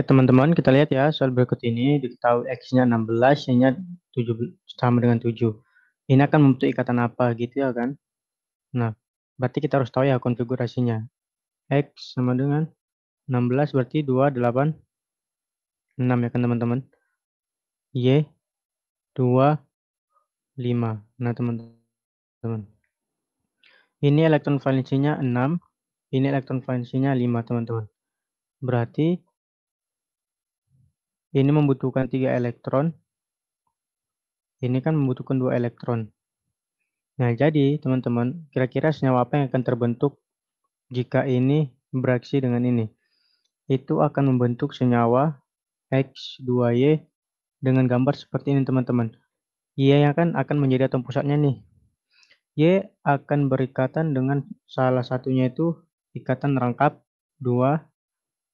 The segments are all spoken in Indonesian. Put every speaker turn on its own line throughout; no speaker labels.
Oke teman-teman, kita lihat ya soal berikut ini diketahui X-nya 16, Y-nya 7 sama dengan 7. Ini akan membentuk ikatan apa gitu ya kan? Nah, berarti kita harus tahu ya konfigurasinya. X sama dengan 16 berarti 2, 8, 6 ya kan teman-teman. Y 2, 5. Nah teman-teman. Ini elektron valensinya 6, ini elektron valensinya 5 teman-teman. Berarti ini membutuhkan tiga elektron. Ini kan membutuhkan dua elektron. Nah, jadi teman-teman, kira-kira senyawa apa yang akan terbentuk jika ini beraksi dengan ini? Itu akan membentuk senyawa X2Y dengan gambar seperti ini teman-teman. Y yang kan akan menjadi atom pusatnya nih. Y akan berikatan dengan salah satunya itu ikatan rangkap 2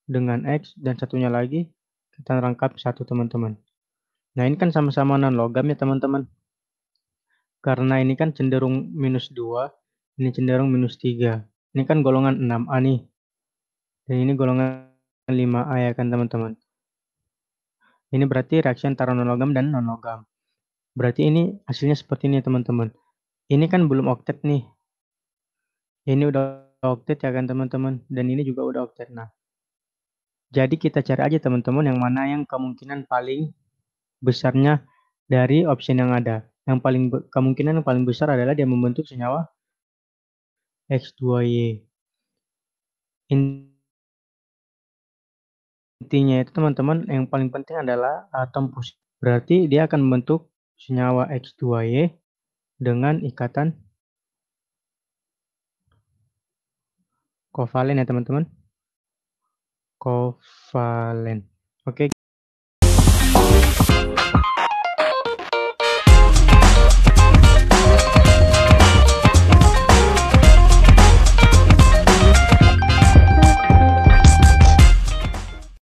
dengan X dan satunya lagi tentang rangkap satu teman-teman. Nah ini kan sama-sama non logam ya teman-teman. Karena ini kan cenderung minus 2, ini cenderung minus 3. Ini kan golongan 6A nih. Dan ini golongan 5A ya kan teman-teman. Ini berarti reaksi antara non logam dan non logam. Berarti ini hasilnya seperti ini ya, teman-teman. Ini kan belum oktet nih. Ini udah oktet ya kan teman-teman. Dan ini juga udah oktet. Nah jadi kita cari aja teman-teman yang mana yang kemungkinan paling besarnya dari opsi yang ada. Yang paling kemungkinan yang paling besar adalah dia membentuk senyawa X2Y. Intinya itu teman-teman yang paling penting adalah atom positif. Berarti dia akan membentuk senyawa X2Y dengan ikatan kovalen ya teman-teman kovalen. Oke.